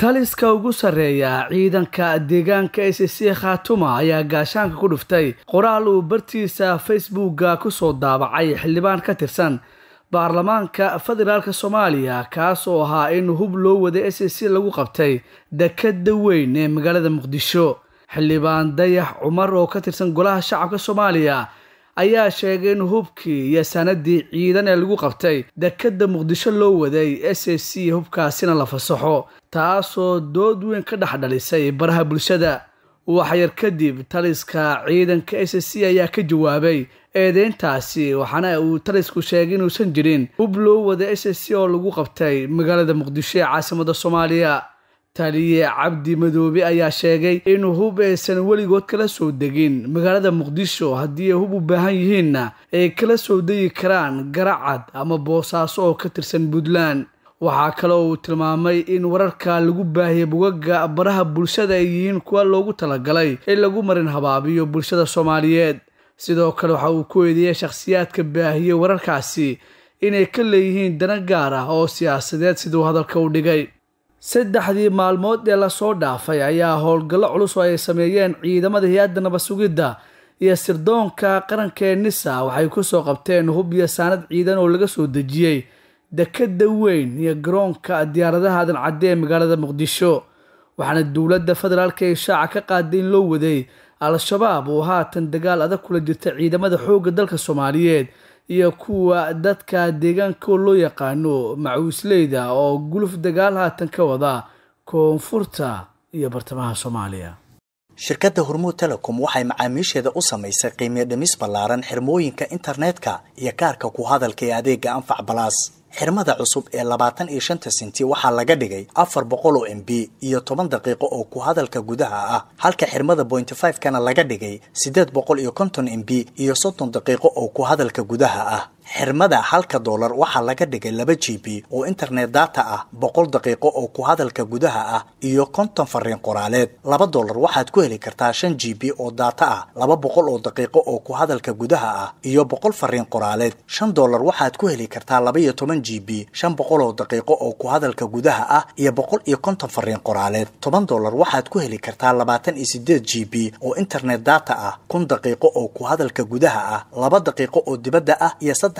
taliska ugu sarreeya ciidanka deegaanka s c khaatuma ayaa gaashaanka ku dhuftay qoraal uu bartiisa facebooka soo daabacay xildhibaan ka tirsan baarlamaanka federaalk soomaaliya kaas oo ahaa in hub loo waday s c lagu qabtay dekedda weyn ee magaalada muqdisho xildhibaan dayax cumar oo ka tirsan golaha shacabka soomaaliya ayaa sheegay in hubkii iyo sanaddii ciidan ee lagu qabtay dekedda muqdisho loo waday s a c hubkaasina la fasaxo taasoo dood weyn ka dhex dhalisay baraha bulshada waxyar kadib taliska ciidanka s a c ayaa ka jawaabay eedayntaasi waxaana uu talisku sheegay inuusan jirin hub loo waday s a c oo lagu qabtay magaalada muqdisho ee caasimadda soomaaliya taliye cabdi madoobe ayaa sheegay in hub aysan weligood kala soo degin magaalada muqdisho haddii ay hub u baahan yihiinna ay kala soo degi karaan garacad ama boosaaso oo ka tirsan puntland waxaa kaloo uu tilmaamay in wararka lagu baahiyey bugaga baraha bulshada ay yihiin kuwa loogu talagalay in lagu marin habaabiyo bulshada soomaaliyeed sidoo kale waxa uu ku eedeeyay shakhsiyaadka baahiyey wararkaasi inay ka leeyihiin dana gaar ah oo siyaasadeed siduu hadalka u dhigay saddexdii maalmood ee lasoo dhaafay ayaa howlgallo culus oo ay sameeyeen ciidamada hay-adda nabadsugidda iyo sirdoonka qaranka ee nisa waxay ku soo qabteen hub iyo saanad ciidan oo laga soo dejiyey dekadda weyn iyo garoonka diyaaradaha adan ee magaalada muqdisho waxaana dowladda federaalka ee shaaca ka qaaday in loo waday al-shabaab oo haatan dagaal adag kula jirta ciidamada xoogga dalka soomaaliyeed iyo kuwa dadka deegaanka loo yaqaano macuusleyda oo guluf dagaal haatan ka wada koonfurta iyo bartamaha soomaaliya shirkadda hormuud telecom waxay macaamiisheeda u samaysay qiimiyo dhimis ballaaran xirmooyinka internetka iyo kaarka ku hadalka ee adeega anfac balaas xirmada cusub ee labaatan iyo shanta senti waxaa laga dhigay afar boqol oo m b iyo toban daqiiqo oo ku hadalka gudaha ah halka xirmada bointy five kana laga dhigay siddeed boqol iyo konton m b iyo soddon daqiiqo oo ku hadalka gudaha ah xirmada halka dollar waxaa laga dhigay laba g b oo internet data ah boqol daqiiqo oo ku hadalka gudaha ah iyo konton fariin qoraaleed laba doolar waxaad ku heli kartaa shan g b oo data ah laba boqol oo daqiiqo oo ku hadalka gudaha ah iyo boqol fariin qoraaleed shan dollar waxaad ku heli kartaa labaiyo toban g b shan boqol oo daqiiqo oo ku hadalka gudaha ah iyo boqol iyo konton fariin qoraaleed toban doolar waxaad ku heli kartaa labaatan iyo sideed g b oo internet data ah kun daqiiqo oo ku hadalka gudaha ah laba daqiiqo oo dibadda ah iyo saddex